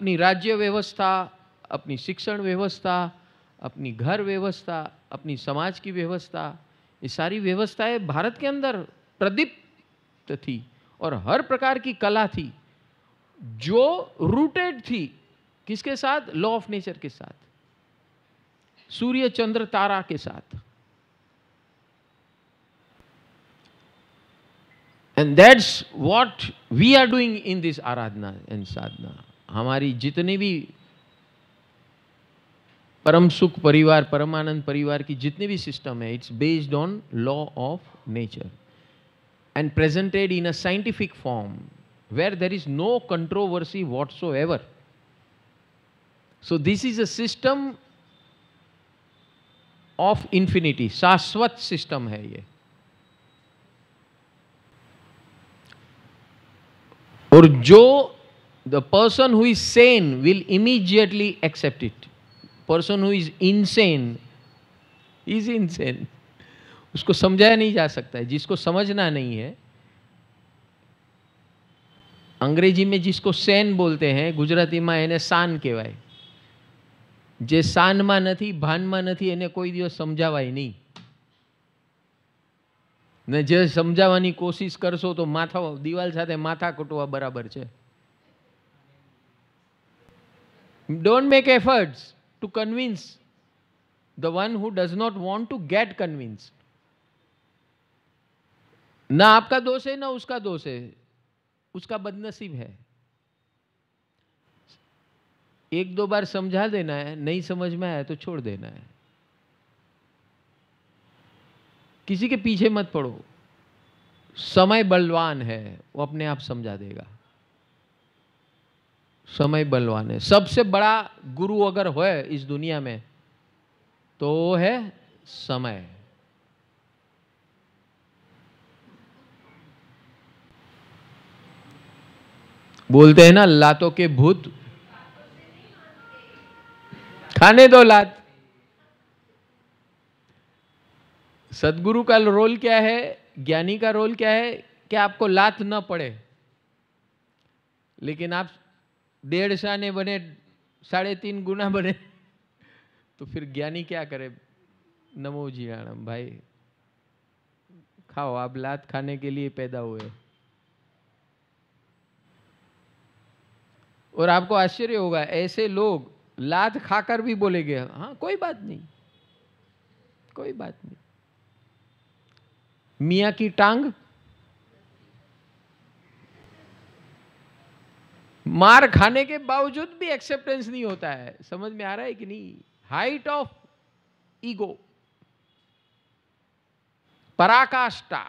अपनी राज्य व्यवस्था अपनी शिक्षण व्यवस्था अपनी घर व्यवस्था अपनी समाज की व्यवस्था ये सारी व्यवस्थाएं भारत के अंदर प्रदीप्त थी और हर प्रकार की कला थी जो रूटेड थी किसके साथ लॉ ऑफ नेचर के साथ सूर्य चंद्र तारा के साथ and that's what we are doing in this आराधना एंड साधना हमारी जितनी भी परम सुख परिवार परमानंद परिवार की जितनी भी सिस्टम है it's based on law of nature and presented in a scientific form is no controversy whatsoever so this is a system of infinity शाश्वत सिस्टम है ये और जो the person who is sane will immediately accept it. Person who is insane is insane. उसको समझाया नहीं जा सकता है जिसको समझना नहीं है अंग्रेजी में जिसको सेन बोलते हैं ગુજરાતીમાં એને સાન કહેવાય જે સાનમાં નથી ભાનમાં નથી એને કોઈ દિવસ સમજાવાય નહીં ને જે સમજાવવાની કોશિશ કરશો તો માથા દિવાલ સાથે માથા કૂટવા બરાબર છે don't make efforts to convince the one who does not want to get convince ना आपका दोष है ना उसका दोष है उसका बदनसीब है एक दो बार समझा देना है नहीं समझ में आया तो छोड़ देना है किसी के पीछे मत पड़ो समय बलवान है वो अपने आप समझा देगा समय बलवान है सबसे बड़ा गुरु अगर हो इस दुनिया में तो वो है समय बोलते हैं ना लातों के भूत खाने दो लात सदगुरु का रोल क्या है ज्ञानी का रोल क्या है कि आपको लात ना पड़े लेकिन आप डेढ़ सा ने बने साढ़े तीन गुना बने तो फिर ज्ञानी क्या करे नमो जी जीराणम भाई खाओ आप लात खाने के लिए पैदा हुए और आपको आश्चर्य होगा ऐसे लोग लात खाकर भी बोलेंगे हाँ कोई बात नहीं कोई बात नहीं मिया की टांग मार खाने के बावजूद भी एक्सेप्टेंस नहीं होता है समझ में आ रहा है कि नहीं हाइट ऑफ ईगो पराकाष्ठा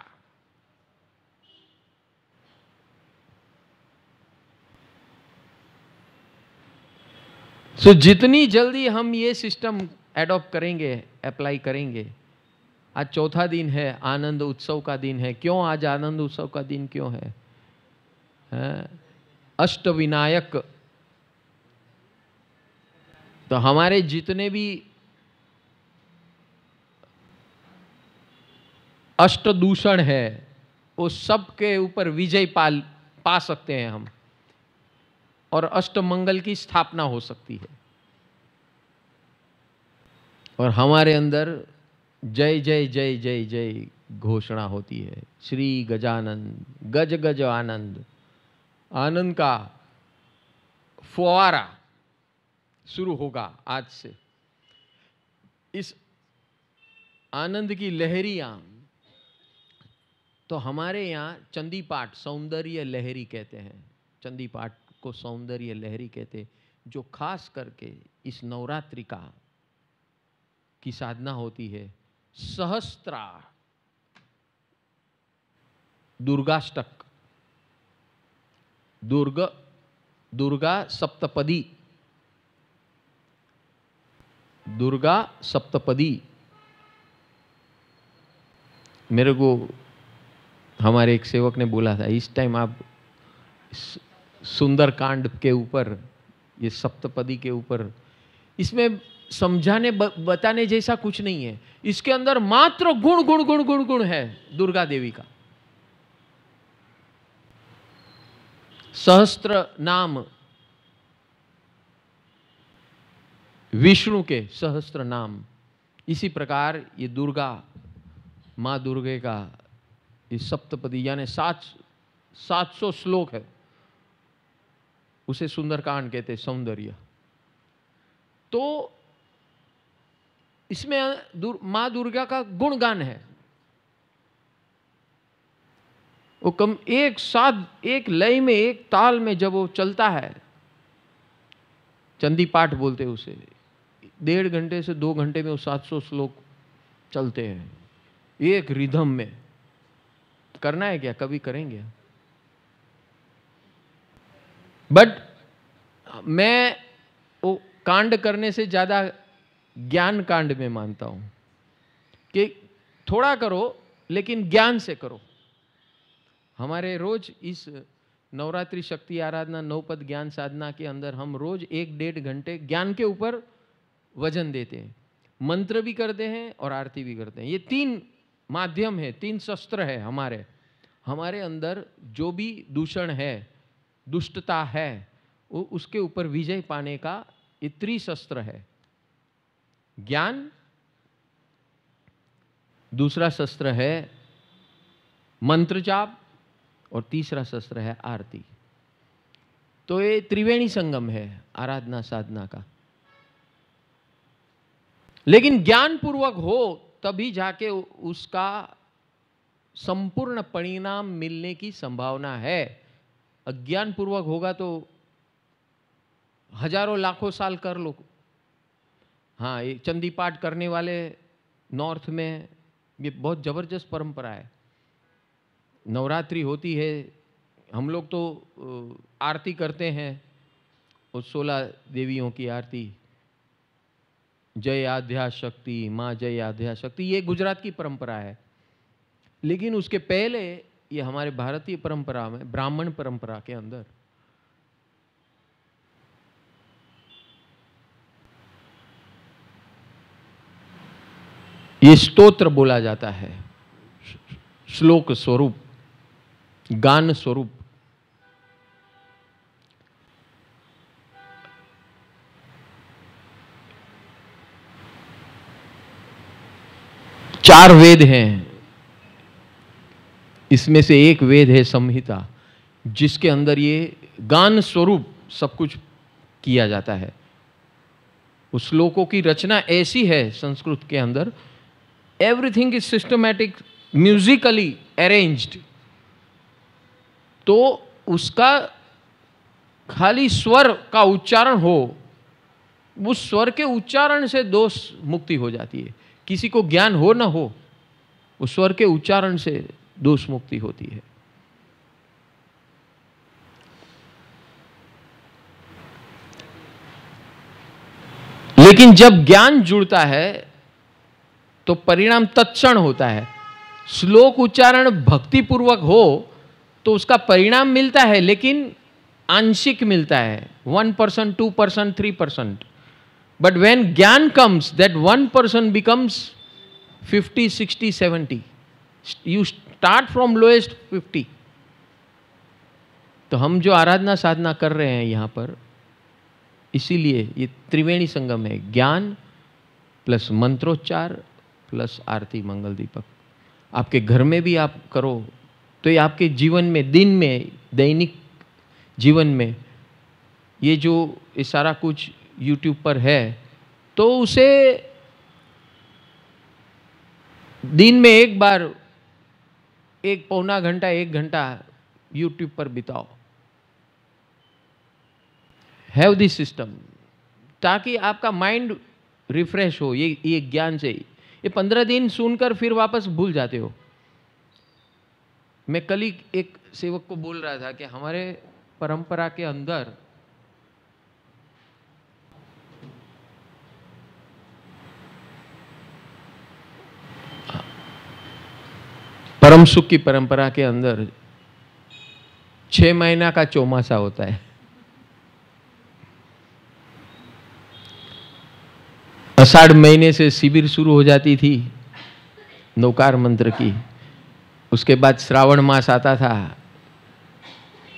सो so, जितनी जल्दी हम ये सिस्टम एडॉप्ट करेंगे अप्लाई करेंगे आज चौथा दिन है आनंद उत्सव का दिन है क्यों आज आनंद उत्सव का दिन क्यों है, है? हाँ। विनायक तो हमारे जितने भी अष्ट दूषण है वो सब के ऊपर विजय पाल पा सकते हैं हम और अष्ट मंगल की स्थापना हो सकती है और हमारे अंदर जय जय जय जय जय घोषणा होती है श्री गजानंद गज गज आनंद आनंद का फुआरा शुरू होगा आज से इस आनंद की लहरियाँ तो हमारे यहाँ चंदी पाठ सौंदर्य लहरी कहते हैं चंदी पाठ को सौंदर्य लहरी कहते जो खास करके इस नवरात्रि का की साधना होती है सहस्त्रा दुर्गाष्टक दुर्ग दुर्गा सप्तपदी दुर्गा सप्तपदी मेरे को हमारे एक सेवक ने बोला था इस टाइम आप सुंदर कांड के ऊपर ये सप्तपदी के ऊपर इसमें समझाने बताने जैसा कुछ नहीं है इसके अंदर मात्र गुण गुण गुण गुण गुण है दुर्गा देवी का सहस्त्र नाम विष्णु के सहस्त्र नाम इसी प्रकार ये दुर्गा माँ दुर्गे का ये सप्तपदी यानी सात सात सौ श्लोक है उसे सुंदरकांड कहते सौंदर्य तो इसमें दुर, माँ दुर्गा का गुणगान है वो कम एक साथ एक लय में एक ताल में जब वो चलता है चंदी पाठ बोलते हैं उसे डेढ़ घंटे से दो घंटे में वो सात सौ श्लोक चलते हैं एक रिधम में करना है क्या कभी करेंगे बट मैं वो कांड करने से ज़्यादा ज्ञान कांड में मानता हूँ कि थोड़ा करो लेकिन ज्ञान से करो हमारे रोज इस नवरात्रि शक्ति आराधना नवपद ज्ञान साधना के अंदर हम रोज एक डेढ़ घंटे ज्ञान के ऊपर वजन देते हैं मंत्र भी करते हैं और आरती भी करते हैं ये तीन माध्यम है तीन शस्त्र है हमारे हमारे अंदर जो भी दूषण है दुष्टता है वो उसके ऊपर विजय पाने का ये त्रिशस्त्र है ज्ञान दूसरा शस्त्र है मंत्र जाप और तीसरा शस्त्र है आरती तो ये त्रिवेणी संगम है आराधना साधना का लेकिन ज्ञानपूर्वक हो तभी जाके उसका संपूर्ण परिणाम मिलने की संभावना है अज्ञानपूर्वक होगा तो हजारों लाखों साल कर लो हाँ ये चंदी पाठ करने वाले नॉर्थ में ये बहुत ज़बरदस्त परंपरा है नवरात्रि होती है हम लोग तो आरती करते हैं उस सोलह देवियों की आरती जय आध्या शक्ति माँ जय आध्या शक्ति ये गुजरात की परंपरा है लेकिन उसके पहले ये हमारे भारतीय परंपरा में ब्राह्मण परंपरा के अंदर ये स्तोत्र बोला जाता है श्लोक स्वरूप गान स्वरूप चार वेद हैं इसमें से एक वेद है संहिता जिसके अंदर ये गान स्वरूप सब कुछ किया जाता है उस श्लोकों की रचना ऐसी है संस्कृत के अंदर everything is systematic musically arranged तो उसका खाली स्वर का उच्चारण हो उस स्वर के उच्चारण से दोष मुक्ति हो जाती है किसी को ज्ञान हो ना हो उस स्वर के उच्चारण से दोष मुक्ति होती है लेकिन जब ज्ञान जुड़ता है तो परिणाम तत्क्षण होता है श्लोक उच्चारण भक्तिपूर्वक हो तो उसका परिणाम मिलता है लेकिन आंशिक मिलता है one percent two percent three percent but when gyan comes that one percent becomes fifty sixty seventy you start from lowest fifty तो हम जो आराधना साधना कर रहे हैं यहां पर इसीलिए ये त्रिवेणी संगम है ज्ञान प्लस मंत्रोच्चार प्लस आरती मंगल दीपक आपके घर में भी आप करो तो ये आपके जीवन में दिन में दैनिक जीवन में ये जो ये सारा कुछ यूट्यूब पर है तो उसे दिन में एक बार एक पौना घंटा एक घंटा यूट्यूब पर बिताओ हैव दिस सिस्टम ताकि आपका माइंड रिफ्रेश हो ये ये ज्ञान से ये पंद्रह दिन सुनकर फिर वापस भूल जाते हो मैं कल ही एक सेवक को बोल रहा था कि हमारे परंपरा के अंदर परम सुख की परंपरा के अंदर छह महीना का चौमासा होता है अषाढ़ महीने से शिविर शुरू हो जाती थी नौकार मंत्र की उसके बाद श्रावण मास आता था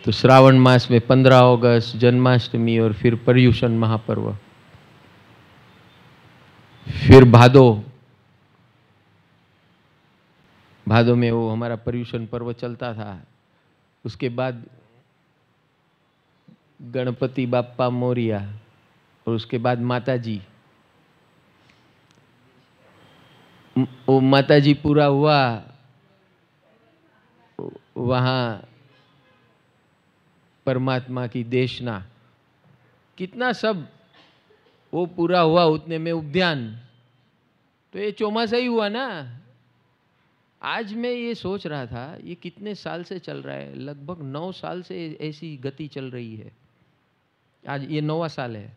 तो श्रावण मास में पंद्रह अगस्त जन्माष्टमी और फिर पर्यूषण महापर्व फिर भादो भादो में वो हमारा पर्यूषण पर्व चलता था उसके बाद गणपति बापा मोरिया और उसके बाद माता जी वो माता जी पूरा हुआ वहाँ परमात्मा की देशना कितना सब वो पूरा हुआ उतने में उद्यान तो ये चौमासा ही हुआ ना आज मैं ये सोच रहा था ये कितने साल से चल रहा है लगभग नौ साल से ऐसी गति चल रही है आज ये नवा साल है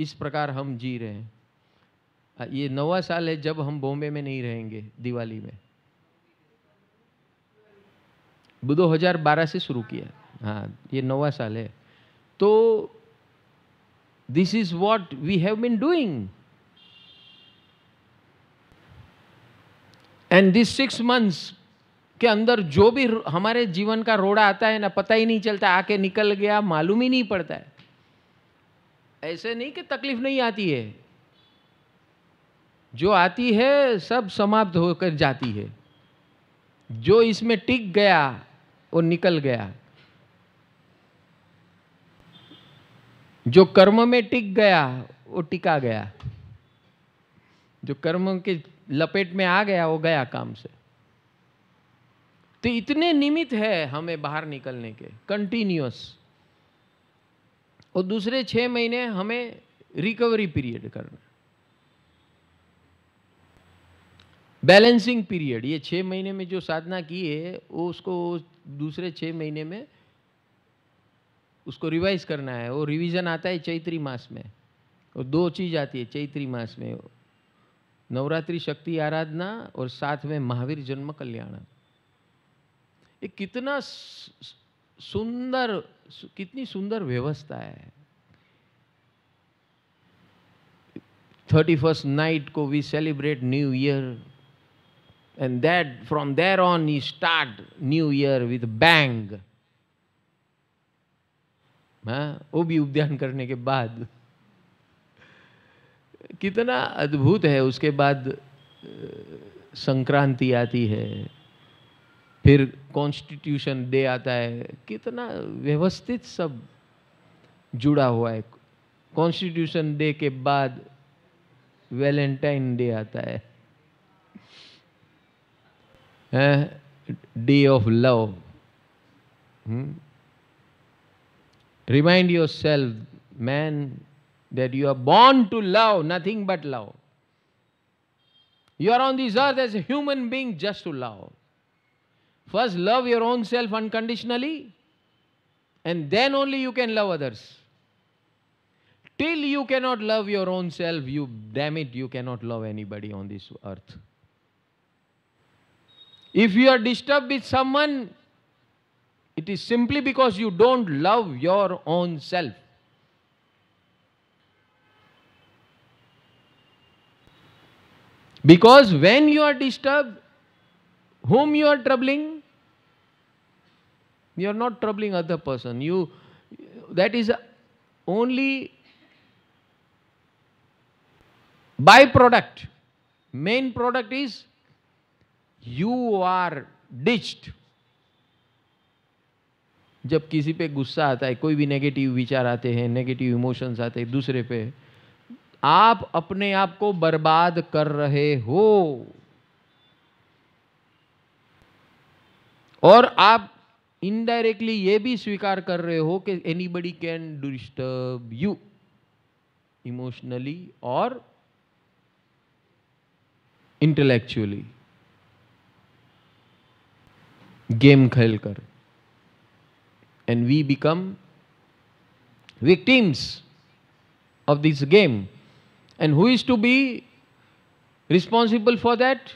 इस प्रकार हम जी रहे हैं ये नवा साल है जब हम बॉम्बे में नहीं रहेंगे दिवाली में दो हजार बारह से शुरू किया हाँ ये नवा साल है तो this is what we have been doing and this six months के अंदर जो भी हमारे जीवन का रोड़ा आता है ना पता ही नहीं चलता आके निकल गया मालूम ही नहीं पड़ता है ऐसे नहीं कि तकलीफ नहीं आती है जो आती है सब समाप्त होकर जाती है जो इसमें टिक गया वो निकल गया जो कर्म में टिक गया वो टिका गया जो कर्म के लपेट में आ गया वो गया काम से तो इतने निमित है हमें बाहर निकलने के कंटिन्यूस और दूसरे छह महीने हमें रिकवरी पीरियड करना बैलेंसिंग पीरियड ये छह महीने में जो साधना की है वो उसको दूसरे छः महीने में उसको रिवाइज करना है वो रिवीजन आता है चैत्री मास में और दो चीज़ आती है चैत्री मास में नवरात्रि शक्ति आराधना और साथ में महावीर जन्म कल्याण ये कितना सुंदर कितनी सुंदर व्यवस्था है थर्टी फर्स्ट नाइट को we celebrate new year and that from there on he start new year with bang वो भी उपध्यान करने के बाद कितना अद्भुत है उसके बाद संक्रांति आती है फिर कॉन्स्टिट्यूशन डे आता है कितना व्यवस्थित सब जुड़ा हुआ है कॉन्स्टिट्यूशन डे के बाद वैलेंटाइन डे आता है a day of love. Hmm? Remind yourself, man, that you are born to love, nothing but love. You are on this earth as a human being just to love. First, love your own self unconditionally, and then only you can love others. Till you cannot love your own self, you damn it, you cannot love anybody on this earth. If you are disturbed with someone, it is simply because you don't love your own self. Because when you are disturbed, whom you are troubling? You are not troubling other person. You, that is only byproduct. Main product is you are ditched जब किसी पे गुस्सा आता है कोई भी negative विचार आते हैं नेगेटिव इमोशंस आते हैं दूसरे पे आप अपने आप को बर्बाद कर रहे हो और आप इनडायरेक्टली ये भी स्वीकार कर रहे हो कि anybody can disturb you emotionally और इंटेलेक्चुअली गेम खेल कर and we become victims of this game and who is to be responsible for that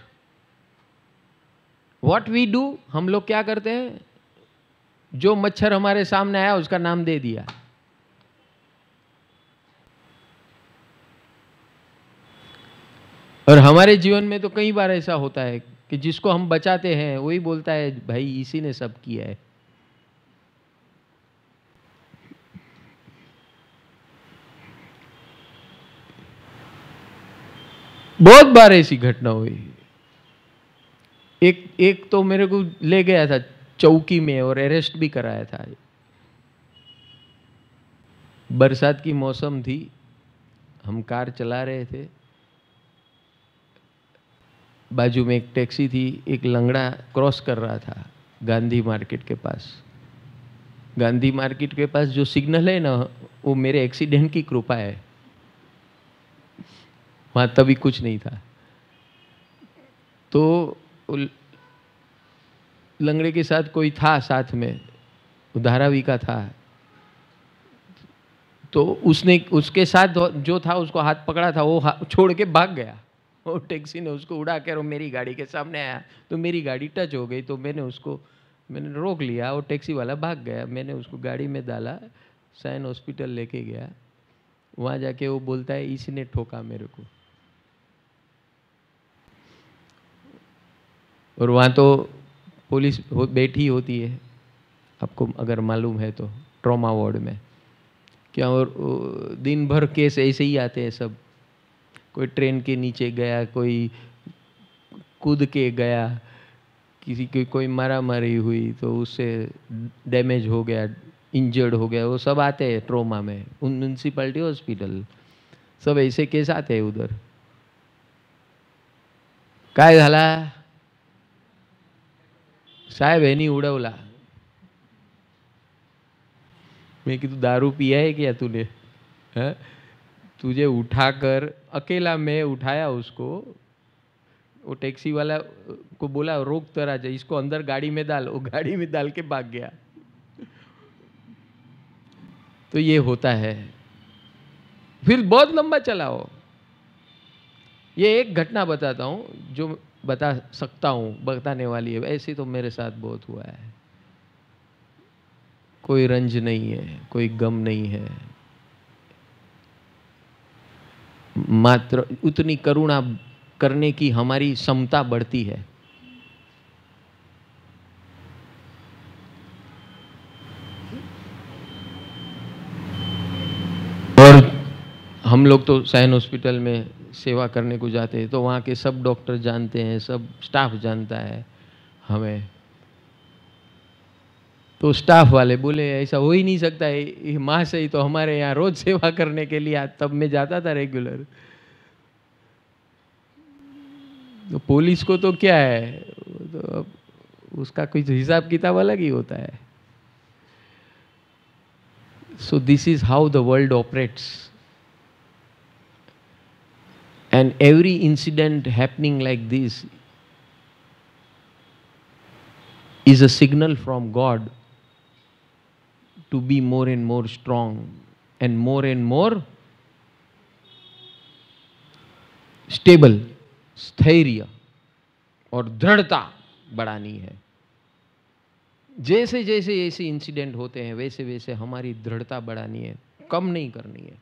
what we do हम लोग क्या करते हैं जो मच्छर हमारे सामने आया उसका नाम दे दिया और हमारे जीवन में तो कई बार ऐसा होता है कि जिसको हम बचाते हैं वही बोलता है भाई इसी ने सब किया है बहुत बार ऐसी घटना हुई एक एक तो मेरे को ले गया था चौकी में और अरेस्ट भी कराया था बरसात की मौसम थी हम कार चला रहे थे बाजू में एक टैक्सी थी एक लंगड़ा क्रॉस कर रहा था गांधी मार्केट के पास गांधी मार्केट के पास जो सिग्नल है ना वो मेरे एक्सीडेंट की कृपा है वहाँ तभी कुछ नहीं था तो लंगड़े के साथ कोई था साथ में धारावी का था तो उसने उसके साथ जो था उसको हाथ पकड़ा था वो छोड़ के भाग गया वो टैक्सी ने उसको उड़ा कर मेरी गाड़ी के सामने आया तो मेरी गाड़ी टच हो गई तो मैंने उसको मैंने रोक लिया और टैक्सी वाला भाग गया मैंने उसको गाड़ी में डाला साइन हॉस्पिटल लेके गया वहाँ जाके वो बोलता है इसने ठोका मेरे को और वहाँ तो पुलिस हो, बैठी होती है आपको अगर मालूम है तो ट्रॉमा वार्ड में क्या और दिन भर केस ऐसे ही आते हैं सब कोई ट्रेन के नीचे गया कोई कूद के गया किसी की कोई मारा मारी हुई तो उससे डैमेज हो गया इंजर्ड हो गया वो सब आते हैं ट्रोमा में उन म्यूनसिपाल्टी हॉस्पिटल सब ऐसे केस आते हैं उधर काय झाला साहेब नहीं उडवला मैं कि तू दारू पिया है क्या तूने तुझे उठाकर अकेला मैं उठाया उसको वो टैक्सी वाला को बोला रोक तो जाए इसको अंदर गाड़ी में डाल वो गाड़ी में डाल के भाग गया तो ये होता है फिर बहुत लंबा चला हो ये एक घटना बताता हूँ जो बता सकता हूँ बताने वाली है ऐसे तो मेरे साथ बहुत हुआ है कोई रंज नहीं है कोई गम नहीं है मात्र उतनी करुणा करने की हमारी क्षमता बढ़ती है और हम लोग तो साइन हॉस्पिटल में सेवा करने को जाते हैं तो वहाँ के सब डॉक्टर जानते हैं सब स्टाफ जानता है हमें तो स्टाफ वाले बोले ऐसा हो ही नहीं सकता है माँ से ही तो हमारे यहाँ रोज सेवा करने के लिए तब मैं जाता था रेगुलर तो पुलिस को तो क्या है तो उसका कुछ हिसाब किताब अलग ही होता है so this is how the world operates and every incident happening like this is a signal from God to be more and more strong and more and more stable स्थैर्य और दृढ़ता बढ़ानी है जैसे जैसे ऐसे इंसिडेंट होते हैं वैसे वैसे हमारी दृढ़ता बढ़ानी है कम नहीं करनी है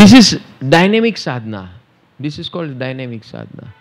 this is dynamic sadhana This is called dynamic sadhana.